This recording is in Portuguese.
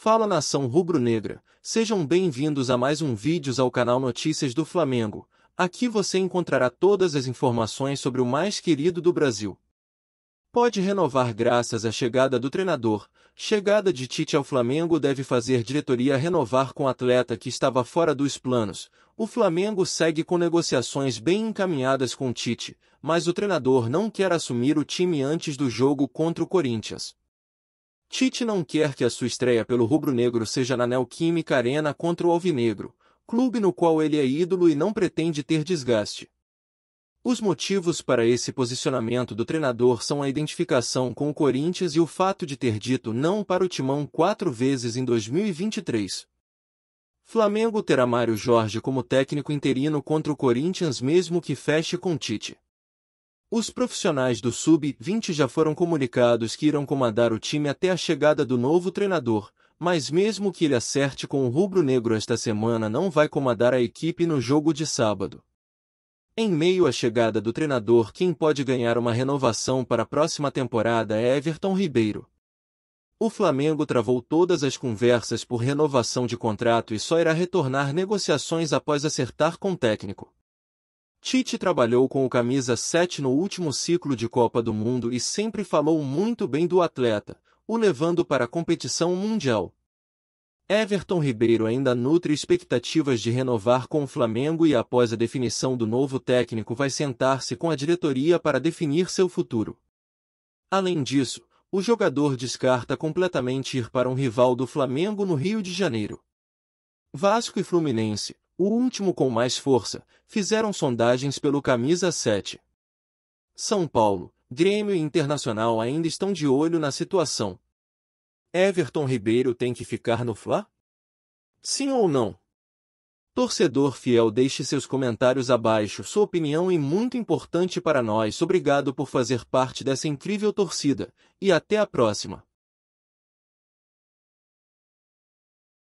Fala nação rubro-negra, sejam bem-vindos a mais um vídeos ao canal Notícias do Flamengo. Aqui você encontrará todas as informações sobre o mais querido do Brasil. Pode renovar graças à chegada do treinador. Chegada de Tite ao Flamengo deve fazer diretoria renovar com atleta que estava fora dos planos. O Flamengo segue com negociações bem encaminhadas com Tite, mas o treinador não quer assumir o time antes do jogo contra o Corinthians. Tite não quer que a sua estreia pelo rubro-negro seja na Neoquímica Arena contra o Alvinegro, clube no qual ele é ídolo e não pretende ter desgaste. Os motivos para esse posicionamento do treinador são a identificação com o Corinthians e o fato de ter dito não para o timão quatro vezes em 2023. Flamengo terá Mário Jorge como técnico interino contra o Corinthians mesmo que feche com Tite. Os profissionais do Sub-20 já foram comunicados que irão comandar o time até a chegada do novo treinador, mas mesmo que ele acerte com o rubro-negro esta semana não vai comandar a equipe no jogo de sábado. Em meio à chegada do treinador, quem pode ganhar uma renovação para a próxima temporada é Everton Ribeiro. O Flamengo travou todas as conversas por renovação de contrato e só irá retornar negociações após acertar com o técnico. Tite trabalhou com o camisa 7 no último ciclo de Copa do Mundo e sempre falou muito bem do atleta, o levando para a competição mundial. Everton Ribeiro ainda nutre expectativas de renovar com o Flamengo e após a definição do novo técnico vai sentar-se com a diretoria para definir seu futuro. Além disso, o jogador descarta completamente ir para um rival do Flamengo no Rio de Janeiro. Vasco e Fluminense, o último com mais força, fizeram sondagens pelo camisa 7. São Paulo, Grêmio e Internacional ainda estão de olho na situação. Everton Ribeiro tem que ficar no Fla? Sim ou não? Torcedor fiel, deixe seus comentários abaixo. Sua opinião é muito importante para nós. Obrigado por fazer parte dessa incrível torcida e até a próxima.